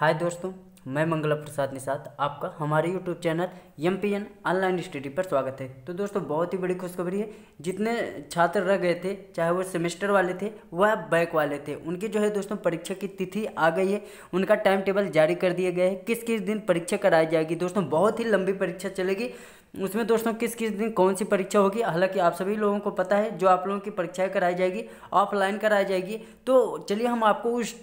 हाय दोस्तों मैं मंगला प्रसाद निषाद आपका हमारे YouTube channel M P N online study पर स्वागत है तो दोस्तों बहुत ही बड़ी खुशखबरी है जितने छात्र रह गए थे चाहे वो सेमेस्टर वाले थे वह बैक वाले थे उनकी जो है दोस्तों परीक्षा की तिथि आ गई है उनका टाइम टेबल जारी कर दिया गया है किस किस दिन परीक्षा कराई जाएगी दोस्तों बहुत ही लंबी परीक्षा चलेगी उसमें दोस्तों किस किस दिन कौन सी परीक्षा होगी हालांकि आप सभी लोगों को पता है जो आप लोगों की परीक्षाएं कराई जाएगी ऑफलाइन कराई जाएगी तो चलिए हम आपको उस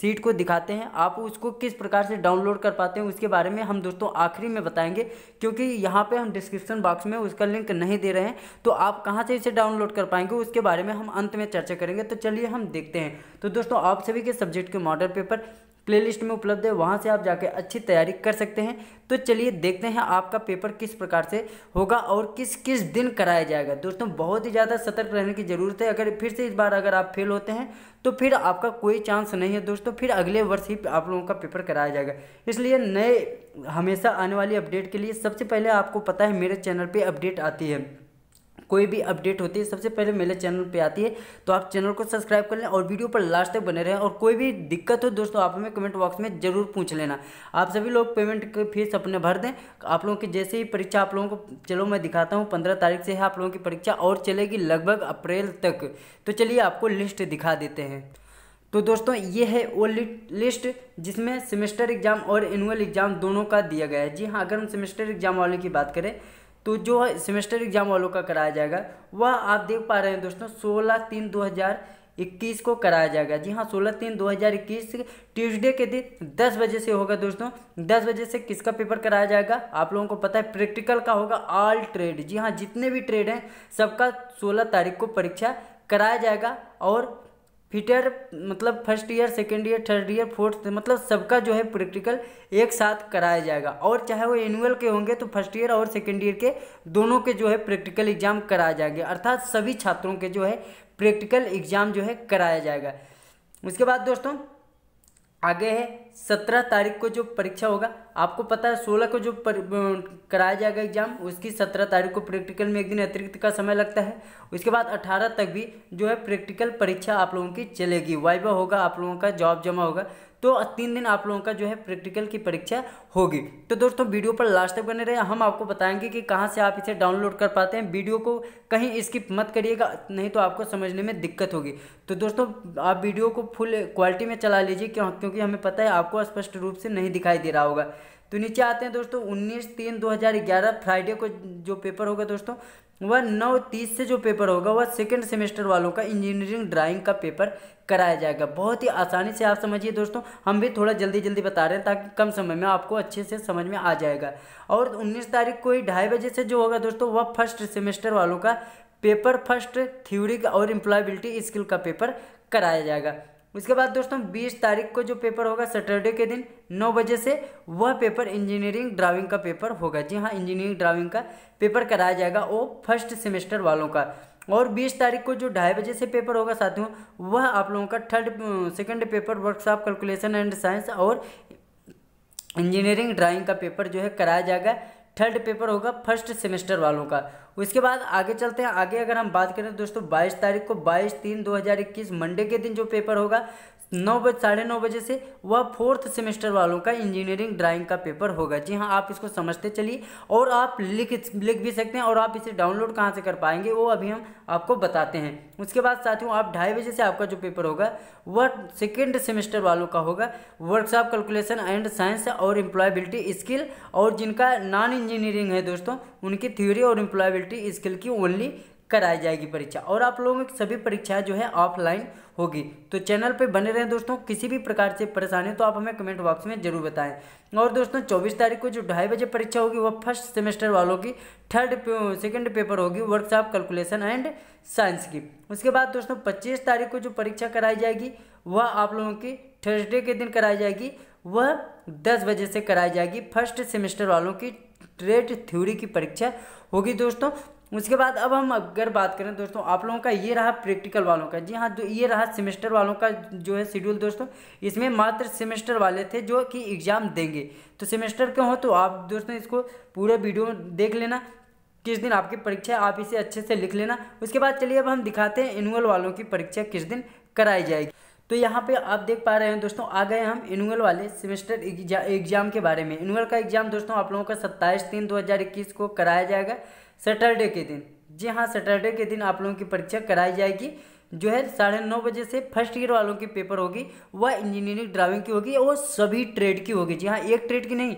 सीट को दिखाते हैं आप उसको किस प्रकार से डाउनलोड कर पाते हैं उसके बारे में हम दोस्तों आखिरी में बताएंगे क्योंकि यहाँ पर हम डिस्क्रिप्शन बॉक्स में उसका लिंक नहीं दे रहे हैं तो आप कहाँ से इसे डाउनलोड कर पाएंगे उसके बारे में हम अंत में चर्चा करेंगे तो चलिए हम देखते हैं तो दोस्तों आप सभी के सब्जेक्ट के मॉडल पेपर प्लेलिस्ट में उपलब्ध है वहाँ से आप जाके अच्छी तैयारी कर सकते हैं तो चलिए देखते हैं आपका पेपर किस प्रकार से होगा और किस किस दिन कराया जाएगा दोस्तों बहुत ही ज़्यादा सतर्क रहने की ज़रूरत है अगर फिर से इस बार अगर आप फेल होते हैं तो फिर आपका कोई चांस नहीं है दोस्तों फिर अगले वर्ष ही आप लोगों का पेपर कराया जाएगा इसलिए नए हमेशा आने वाली अपडेट के लिए सबसे पहले आपको पता है मेरे चैनल पर अपडेट आती है कोई भी अपडेट होती है सबसे पहले मेरे चैनल पे आती है तो आप चैनल को सब्सक्राइब कर लें और वीडियो पर लास्ट तक बने रहें और कोई भी दिक्कत हो दोस्तों आप हमें कमेंट बॉक्स में ज़रूर पूछ लेना आप सभी लोग पेमेंट की फीस अपने भर दें आप लोगों की जैसे ही परीक्षा आप लोगों को चलो मैं दिखाता हूँ पंद्रह तारीख से है आप लोगों की परीक्षा और चलेगी लगभग अप्रैल तक तो चलिए आपको लिस्ट दिखा देते हैं तो दोस्तों ये है वो लिस्ट जिसमें सेमेस्टर एग्ज़ाम और एनुअल एग्ज़ाम दोनों का दिया गया है जी हाँ अगर हम सेमेस्टर एग्ज़ाम वाले की बात करें तो जो सेमेस्टर एग्जाम वालों का कराया जाएगा वह आप देख पा रहे हैं दोस्तों सोलह तीन दो हज़ार इक्कीस को कराया जाएगा जी हाँ सोलह तीन दो हज़ार इक्कीस ट्यूसडे के दिन दस बजे से होगा दोस्तों दस बजे से किसका पेपर कराया जाएगा आप लोगों को पता है प्रैक्टिकल का होगा ऑल ट्रेड जी हाँ जितने भी ट्रेड हैं सबका सोलह तारीख को परीक्षा कराया जाएगा और हीटर मतलब first year second year third year fourth मतलब सबका जो है प्रैक्टिकल एक साथ कराया जाएगा और चाहे वो एनुअल के होंगे तो फर्स्ट ईयर और सेकेंड ईयर के दोनों के जो है प्रैक्टिकल एग्जाम कराए जाएंगे अर्थात सभी छात्रों के जो है प्रैक्टिकल एग्जाम जो है कराया जाएगा उसके बाद दोस्तों आगे है सत्रह तारीख को जो परीक्षा होगा आपको पता है सोलह को जो कराया जाएगा एग्जाम उसकी सत्रह तारीख को प्रैक्टिकल में एक दिन अतिरिक्त का समय लगता है उसके बाद अठारह तक भी जो है प्रैक्टिकल परीक्षा आप लोगों की चलेगी वाइवा होगा आप लोगों का जॉब जमा होगा तो तीन दिन आप लोगों का जो है प्रैक्टिकल की परीक्षा होगी तो दोस्तों वीडियो पर लास्ट तक बने रहे हम आपको बताएंगे कि कहाँ से आप इसे डाउनलोड कर पाते हैं वीडियो को कहीं स्किप मत करिएगा नहीं तो आपको समझने में दिक्कत होगी तो दोस्तों आप वीडियो को फुल क्वालिटी में चला लीजिए क्यों क्योंकि हमें पता है आपको स्पष्ट रूप से नहीं दिखाई दे रहा होगा तो नीचे आते हैं दोस्तों 19 तीन 2011 फ्राइडे को जो पेपर होगा दोस्तों वह नौ तीस से जो पेपर होगा वह सेकेंड सेमेस्टर वालों का इंजीनियरिंग ड्राइंग का पेपर कराया जाएगा बहुत ही आसानी से आप समझिए दोस्तों हम भी थोड़ा जल्दी जल्दी बता रहे हैं ताकि कम समय में आपको अच्छे से समझ में आ जाएगा और 19 तारीख को ही ढाई बजे से जो होगा दोस्तों वह फर्स्ट सेमेस्टर वालों का पेपर फर्स्ट थ्योरी और एम्प्लॉयबिलिटी स्किल का पेपर कराया जाएगा उसके बाद दोस्तों 20 तारीख को जो पेपर होगा सैटरडे के दिन 9 बजे से वह पेपर इंजीनियरिंग ड्राइविंग का पेपर होगा जी हाँ इंजीनियरिंग ड्राइविंग का पेपर कराया जाएगा वो फर्स्ट सेमेस्टर वालों का और 20 तारीख को जो ढाई बजे से पेपर होगा साथियों वह आप लोगों का third second paper workshop calculation and science और इंजीनियरिंग ड्राइंग का पेपर जो है कराया जाएगा थर्ड पेपर होगा फर्स्ट सेमेस्टर वालों का उसके बाद आगे चलते हैं आगे अगर हम बात करें दोस्तों 22 तारीख को 22 तीन 2021 मंडे के दिन जो पेपर होगा नौ बजे साढ़े नौ बजे से वह फोर्थ सेमेस्टर वालों का इंजीनियरिंग ड्राइंग का पेपर होगा जी हाँ आप इसको समझते चलिए और आप लिख लिख भी सकते हैं और आप इसे डाउनलोड कहाँ से कर पाएंगे वो अभी हम आपको बताते हैं उसके बाद साथियों आप ढाई बजे से आपका जो पेपर होगा वह सेकेंड सेमेस्टर वालों का होगा वर्कशॉप कैलकुलेशन एंड साइंस और एम्प्लॉयबिलिटी स्किल और जिनका नॉन इंजीनियरिंग है दोस्तों उनकी थ्योरी और एम्प्लॉयबिलिटी स्किल की ओनली कराई जाएगी परीक्षा और आप लोगों की सभी परीक्षाएं जो है ऑफलाइन होगी तो चैनल पे बने रहें दोस्तों किसी भी प्रकार से परेशानी तो आप हमें कमेंट बॉक्स में जरूर बताएं और दोस्तों 24 तारीख को जो ढाई बजे परीक्षा होगी वह फर्स्ट सेमेस्टर वालों की थर्ड पे, सेकंड पेपर होगी वर्कशॉप कैलकुलेशन एंड साइंस की उसके बाद दोस्तों पच्चीस तारीख को जो परीक्षा कराई जाएगी वह आप लोगों की थर्सडे के दिन कराई जाएगी वह दस बजे से कराई जाएगी फर्स्ट सेमेस्टर वालों की ट्रेड थ्योरी की परीक्षा होगी दोस्तों उसके बाद अब हम अगर बात करें दोस्तों आप लोगों का ये रहा प्रैक्टिकल वालों का जी हाँ जो तो ये रहा सेमेस्टर वालों का जो है शेड्यूल दोस्तों इसमें मात्र सेमेस्टर वाले थे जो कि एग्ज़ाम देंगे तो सेमेस्टर के हों तो आप दोस्तों इसको पूरा वीडियो देख लेना किस दिन आपकी परीक्षा आप इसे अच्छे से लिख लेना उसके बाद चलिए अब हम दिखाते हैं एनुअल वालों की परीक्षा किस दिन कराई जाएगी तो यहाँ पे आप देख पा रहे हैं दोस्तों आ गए हम एनुअल वाले सेमेस्टर एग्जाम के बारे में एनुअल का एग्जाम दोस्तों आप लोगों का सत्ताईस तीन 2021 को कराया जाएगा सैटरडे के दिन जी हाँ सैटरडे के दिन आप लोगों की परीक्षा कराई जाएगी जो है साढ़े नौ बजे से फर्स्ट ईयर वालों की पेपर होगी वह इंजीनियरिंग ड्राइविंग की होगी और सभी ट्रेड की होगी जी हाँ एक ट्रेड की नहीं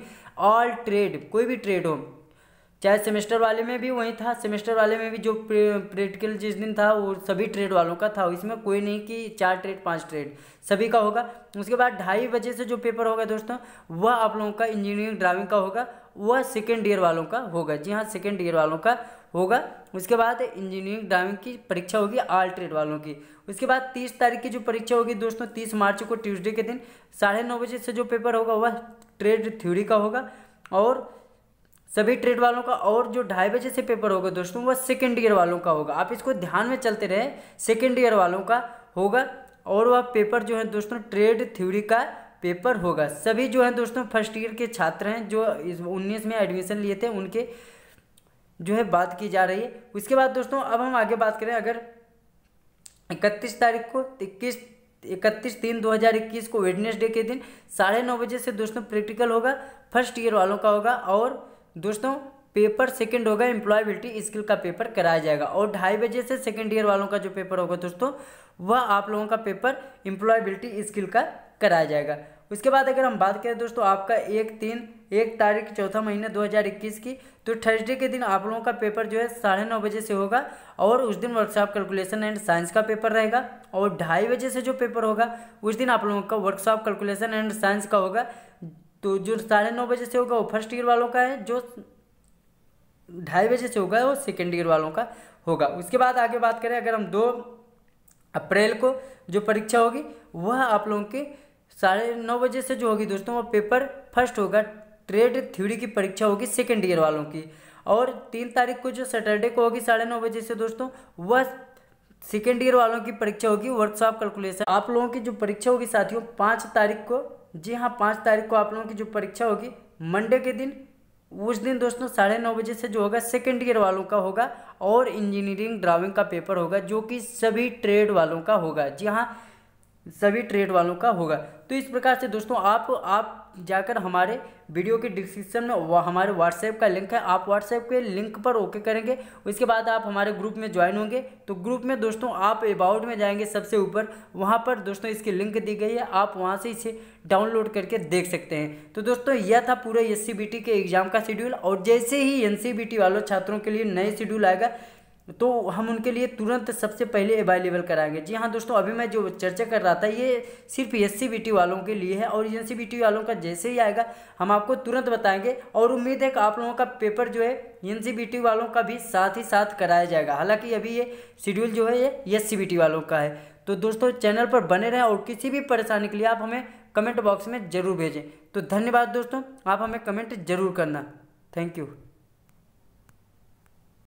ऑल ट्रेड कोई भी ट्रेड हो चाहे सेमेस्टर वाले में भी वही था सेमेस्टर वाले में भी जो प्रैक्टिकल जिस दिन था वो सभी ट्रेड वालों का था इसमें कोई नहीं कि चार ट्रेड पांच ट्रेड सभी का होगा उसके बाद ढाई बजे से जो पेपर होगा दोस्तों वह आप लोगों का इंजीनियरिंग ड्राइविंग का होगा वह सेकेंड ईयर वालों का होगा जी हाँ सेकेंड ईयर वालों का होगा उसके बाद इंजीनियरिंग ड्राइविंग की परीक्षा होगी आल ट्रेड वालों की उसके बाद तीस तारीख की जो परीक्षा होगी दोस्तों तीस मार्च को ट्यूसडे के दिन साढ़े नौ बजे से जो पेपर होगा वह ट्रेड थ्योरी का होगा और सभी ट्रेड वालों का और जो ढाई बजे से पेपर होगा दोस्तों वह सेकेंड ईयर वालों का होगा आप इसको ध्यान में चलते रहें सेकेंड ईयर वालों का होगा और वह पेपर जो है दोस्तों ट्रेड थ्योरी का पेपर होगा सभी जो है दोस्तों फर्स्ट ईयर के छात्र हैं जो इस उन्नीस में एडमिशन लिए थे उनके जो है बात की जा रही है उसके बाद दोस्तों अब हम आगे बात करें अगर इकतीस तारीख को इक्कीस इकतीस तीन दो हज़ार इक्कीस को वेडनेसडे के दिन साढ़े नौ बजे से दोस्तों प्रैक्टिकल होगा फर्स्ट ईयर वालों का होगा और दोस्तों पेपर सेकंड होगा एम्प्लॉयबिलिटी स्किल का पेपर कराया जाएगा और ढाई बजे से सेकंड ईयर वालों का जो पेपर होगा दोस्तों वह आप लोगों का पेपर एम्प्लॉयबिलिटी स्किल का कराया जाएगा उसके बाद अगर हम बात करें दोस्तों आपका एक तीन एक तारीख चौथा महीने 2021 की तो थर्सडे के दिन आप लोगों का पेपर जो है साढ़े नौ बजे से होगा और उस दिन वर्कशॉप कैलकुलेशन एंड साइंस का पेपर रहेगा और ढाई बजे से जो पेपर होगा उस दिन आप लोगों का वर्कशॉप कैलकुलेशन एंड साइंस का होगा तो जो साढ़े नौ बजे से होगा वो फर्स्ट ईयर वालों का है जो ढाई बजे से होगा वो सेकेंड ईयर वालों का होगा उसके बाद आगे बात करें अगर हम दो अप्रैल को जो परीक्षा होगी वह आप लोगों की साढ़े नौ बजे से जो होगी दोस्तों वो पेपर फर्स्ट होगा ट्रेड थ्योरी की परीक्षा होगी सेकेंड ईयर वालों की और तीन तारीख को जो सैटरडे को होगी साढ़े नौ बजे से दोस्तों वह सेकेंड ईयर वालों की परीक्षा होगी वर्कशॉप कैलकुलेशन आप लोगों की जो परीक्षा होगी साथियों पाँच तारीख को जी हाँ पाँच तारीख को आप लोगों की जो परीक्षा होगी मंडे के दिन उस दिन दोस्तों साढ़े नौ बजे से जो होगा सेकेंड ईयर वालों का होगा और इंजीनियरिंग ड्राइविंग का पेपर होगा जो कि सभी ट्रेड वालों का होगा जी हाँ सभी ट्रेड वालों का होगा तो इस प्रकार से दोस्तों आप आप जाकर हमारे वीडियो के डिस्क्रिप्शन में वा, हमारे व्हाट्सएप का लिंक है आप व्हाट्सएप के लिंक पर ओके करेंगे उसके बाद आप हमारे ग्रुप में ज्वाइन होंगे तो ग्रुप में दोस्तों आप अबाउट में जाएंगे सबसे ऊपर वहाँ पर दोस्तों इसकी लिंक दी गई है आप वहाँ से इसे डाउनलोड करके देख सकते हैं तो दोस्तों यह था पूरा एस के एग्ज़ाम का शेड्यूल और जैसे ही एन वालों छात्रों के लिए नए शेड्यूल आएगा तो हम उनके लिए तुरंत सबसे पहले अवेलेबल कराएंगे जी हाँ दोस्तों अभी मैं जो चर्चा कर रहा था ये सिर्फ एस सी वालों के लिए है और एन सी वालों का जैसे ही आएगा हम आपको तुरंत बताएंगे और उम्मीद है कि आप लोगों का पेपर जो है एन सी वालों का भी साथ ही साथ कराया जाएगा हालांकि अभी ये शेड्यूल जो है ये एस सी वालों का है तो दोस्तों चैनल पर बने रहें और किसी भी परेशानी के लिए आप हमें कमेंट बॉक्स में ज़रूर भेजें तो धन्यवाद दोस्तों आप हमें कमेंट ज़रूर करना थैंक यू